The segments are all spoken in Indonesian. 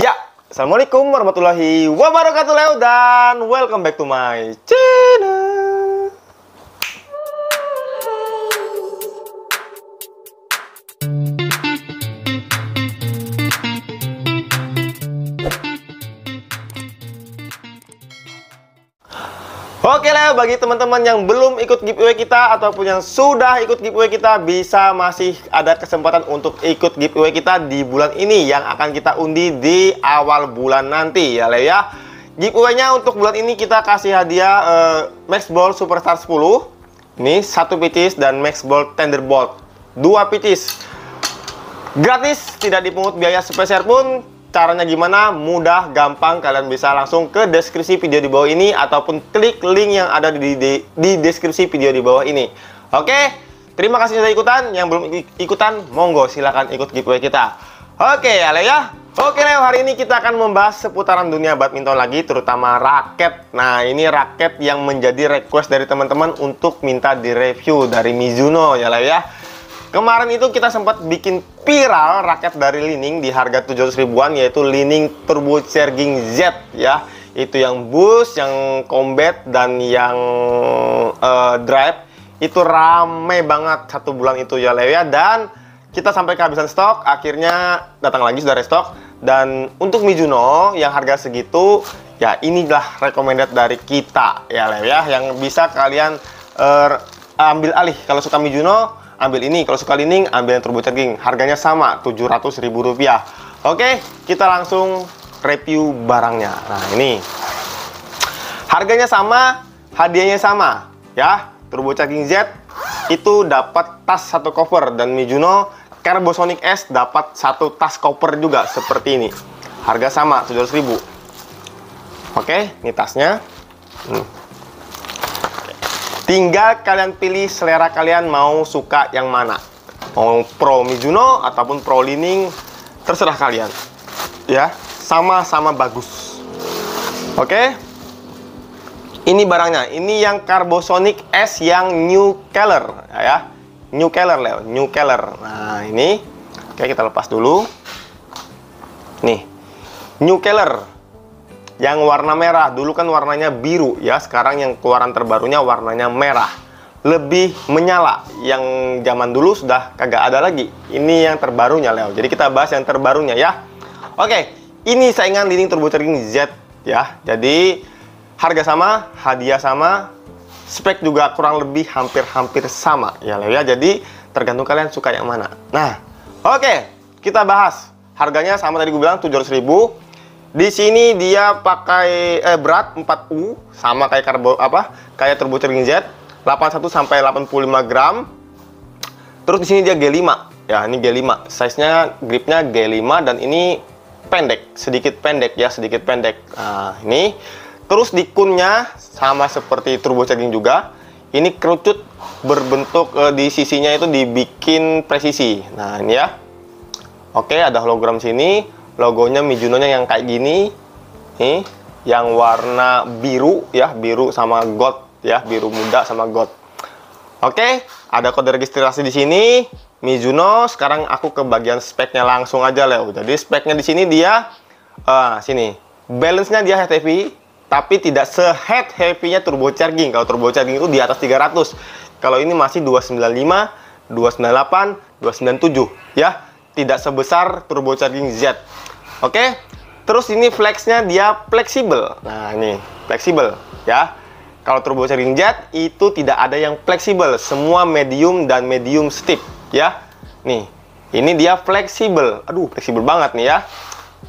Ya, Assalamualaikum warahmatullahi wabarakatuh Leo dan welcome back to my channel Oke lah, bagi teman-teman yang belum ikut giveaway kita ataupun yang sudah ikut giveaway kita bisa masih ada kesempatan untuk ikut giveaway kita di bulan ini yang akan kita undi di awal bulan nanti ya Leo ya. Giveaway-nya untuk bulan ini kita kasih hadiah uh, Max Ball Superstar 10. Ini satu pitis dan Max Ball Tenderbolt dua pitis. Gratis, tidak dipungut biaya spesial pun caranya gimana mudah gampang kalian bisa langsung ke deskripsi video di bawah ini ataupun klik link yang ada di di, di deskripsi video di bawah ini oke terima kasih sudah ikutan yang belum ikutan monggo silahkan ikut giveaway kita oke Ale ya Oke Leo, hari ini kita akan membahas seputaran dunia badminton lagi, terutama raket. Nah, ini raket yang menjadi request dari teman-teman untuk minta direview dari Mizuno ya Leo ya. Kemarin itu kita sempat bikin viral raket dari Lining di harga 700 ribuan yaitu Lining Turbo Charging Z ya. Itu yang boost, yang combat dan yang uh, drive itu rame banget satu bulan itu ya ya dan kita sampai kehabisan stok akhirnya datang lagi sudah restock dan untuk Mizuno yang harga segitu ya inilah recommended dari kita ya ya yang bisa kalian uh, ambil alih kalau suka Mizuno ambil ini. Kalau suka lining, ambil yang turbo charging. Harganya sama, Rp700.000. Oke, kita langsung review barangnya. Nah, ini. Harganya sama, hadiahnya sama. Ya, turbo charging Z itu dapat tas satu cover. Dan Mizuno Carbosonic S dapat satu tas cover juga seperti ini. Harga sama, Rp700.000. Oke, ini tasnya. Hmm. Tinggal kalian pilih selera kalian mau suka yang mana. Mau pro Mizuno ataupun pro Lining, terserah kalian. Ya, sama-sama bagus. Oke? Ini barangnya, ini yang Carbosonic S yang New Keller ya. New Keller Leo, New Keller Nah, ini. Oke, kita lepas dulu. Nih. New Keller yang warna merah. Dulu kan warnanya biru ya, sekarang yang keluaran terbarunya warnanya merah. Lebih menyala. Yang zaman dulu sudah kagak ada lagi. Ini yang terbarunya Leo. Jadi kita bahas yang terbarunya ya. Oke, ini saingan dinding turbo charging Z ya. Jadi harga sama, hadiah sama, spek juga kurang lebih hampir-hampir sama ya Leo ya. Jadi tergantung kalian suka yang mana. Nah, oke, kita bahas. Harganya sama tadi gue bilang ribu di sini dia pakai eh, berat 4U sama kayak karbo apa? Kayak turbo charging jet 81 sampai 85 gram. Terus di sini dia G5. Ya, ini G5. Size-nya gripnya G5 dan ini pendek, sedikit pendek ya, sedikit pendek. Nah, ini terus di kunnya sama seperti turbo charging juga. Ini kerucut berbentuk eh, di sisinya itu dibikin presisi. Nah, ini ya. Oke, ada hologram sini logonya Mizuno-nya yang kayak gini nih yang warna biru ya biru sama gold ya biru muda sama gold oke ada kode registrasi di sini Mizuno sekarang aku ke bagian speknya langsung aja Leo jadi speknya di sini dia uh, sini balance-nya dia head heavy tapi tidak sehead heavy-nya turbo charging kalau turbo charging itu di atas 300 kalau ini masih 295 298 297 ya tidak sebesar turbocharging Z. Oke. Okay? Terus ini flexnya dia fleksibel. Nah, ini fleksibel ya. Kalau turbocharging Z itu tidak ada yang fleksibel, semua medium dan medium stiff, ya. Nih, ini dia fleksibel. Aduh, fleksibel banget nih ya.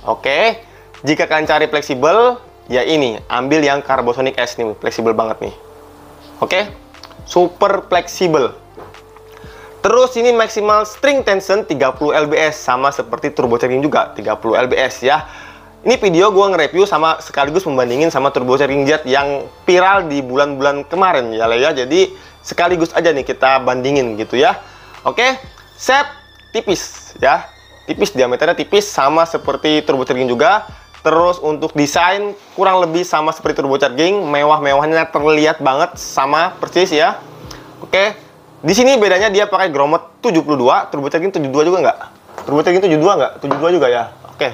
Oke. Jika kalian cari fleksibel, ya ini, ambil yang Carbosonic S nih, fleksibel banget nih. Oke. Super fleksibel. Terus ini maksimal string tension 30 lbs sama seperti turbo charging juga 30 lbs ya. Ini video gue nge-review sama sekaligus membandingin sama turbo charging jet yang viral di bulan-bulan kemarin ya ya. Jadi sekaligus aja nih kita bandingin gitu ya. Oke, set tipis ya. Tipis diameternya tipis sama seperti turbo charging juga. Terus untuk desain kurang lebih sama seperti turbo charging, mewah-mewahnya terlihat banget sama persis ya. Oke. Di sini bedanya dia pakai grommet 72, turbocharging 72 juga nggak? Turbocharging 72 nggak? 72 juga ya? Oke. Okay.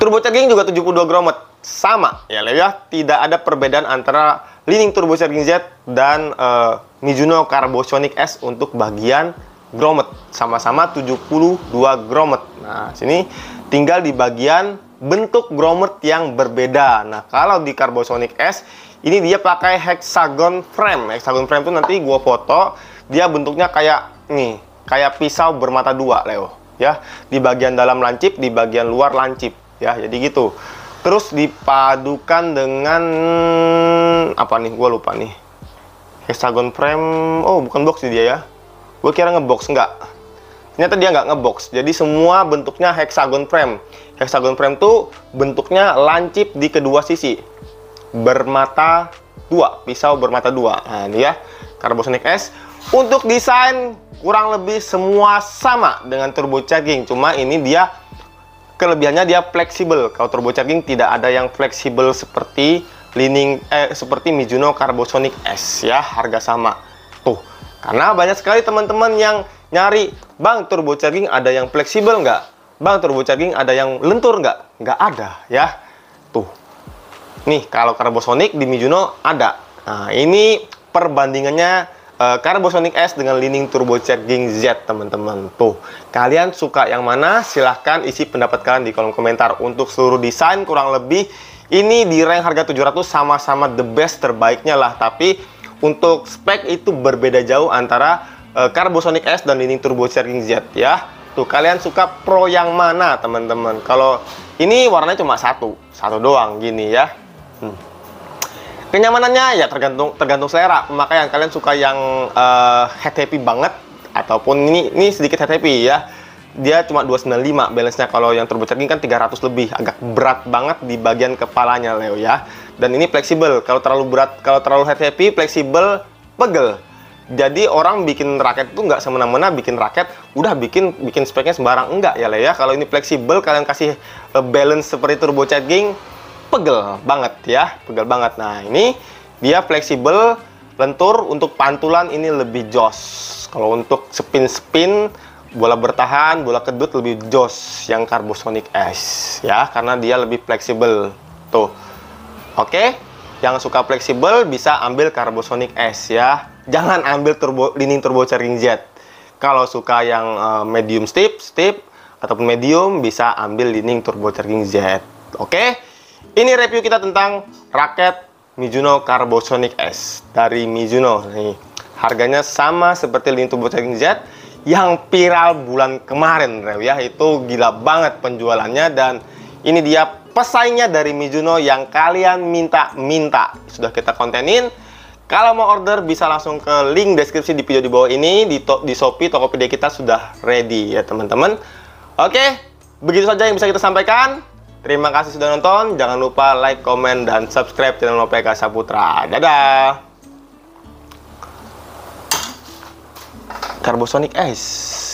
Turbocharging juga 72 gromot. Sama ya, ya tidak ada perbedaan antara Leaning Turbocharging Z dan uh, Mizuno Carbosonic S untuk bagian grommet. Sama-sama 72 grommet. Nah, sini tinggal di bagian bentuk grommet yang berbeda. Nah, kalau di Carbosonic S, ini dia pakai hexagon frame. Hexagon frame itu nanti gua foto, dia bentuknya kayak nih, kayak pisau bermata dua, Leo. Ya, di bagian dalam lancip, di bagian luar lancip. Ya, jadi gitu. Terus dipadukan dengan apa nih? Gua lupa nih. Hexagon frame. Oh, bukan box dia ya. Gue kira ngebox enggak ternyata dia nggak ngebox jadi semua bentuknya hexagon frame hexagon frame tuh bentuknya lancip di kedua sisi bermata dua pisau bermata dua nah ini ya Carbosonic S untuk desain kurang lebih semua sama dengan turbo charging cuma ini dia kelebihannya dia fleksibel kalau turbo charging tidak ada yang fleksibel seperti Lining eh, seperti Mizuno Carbosonic S ya harga sama tuh karena banyak sekali teman-teman yang nyari, bang turbo charging ada yang fleksibel nggak? Bang turbo charging ada yang lentur nggak? Nggak ada ya. Tuh. Nih kalau karbosonik di Mizuno ada. Nah ini perbandingannya uh, S dengan Lining Turbo Charging Z, teman-teman. Tuh, kalian suka yang mana? Silahkan isi pendapat kalian di kolom komentar. Untuk seluruh desain kurang lebih ini di rank harga 700 sama-sama the best terbaiknya lah, tapi untuk spek itu berbeda jauh antara uh, Carbosonic S dan ini turbocharging Z ya. Tuh kalian suka Pro yang mana teman-teman? Kalau ini warnanya cuma satu, satu doang gini ya. Hmm. Kenyamanannya ya tergantung tergantung selera yang Kalian suka yang uh, head happy banget ataupun ini ini sedikit head happy ya. Dia cuma 295 balance-nya kalau yang turbo turbocharging kan 300 lebih, agak berat banget di bagian kepalanya Leo ya. Dan ini fleksibel. Kalau terlalu berat, kalau terlalu head happy, fleksibel, pegel jadi orang bikin raket itu nggak semena-mena bikin raket udah bikin bikin speknya sembarang enggak ya lah ya kalau ini fleksibel kalian kasih eh, balance seperti turbo charging pegel banget ya pegel banget nah ini dia fleksibel lentur untuk pantulan ini lebih jos kalau untuk spin-spin bola bertahan bola kedut lebih jos yang Carbosonic S ya karena dia lebih fleksibel tuh oke yang suka fleksibel bisa ambil Carbosonic S ya jangan ambil turbo lining turbo charging jet. Kalau suka yang uh, medium steep, steep ataupun medium bisa ambil lining turbo charging jet. Oke. Okay? Ini review kita tentang raket Mizuno Carbosonic S dari Mizuno nih. Harganya sama seperti lining turbo charging jet yang viral bulan kemarin, Rew ya. Itu gila banget penjualannya dan ini dia pesaingnya dari Mizuno yang kalian minta-minta. Sudah kita kontenin kalau mau order bisa langsung ke link deskripsi di video di bawah ini di, to di Shopee Tokopedia kita sudah ready ya teman-teman. Oke, begitu saja yang bisa kita sampaikan. Terima kasih sudah nonton. Jangan lupa like, komen, dan subscribe channel OPK Saputra. Dadah. Carbosonic Ice.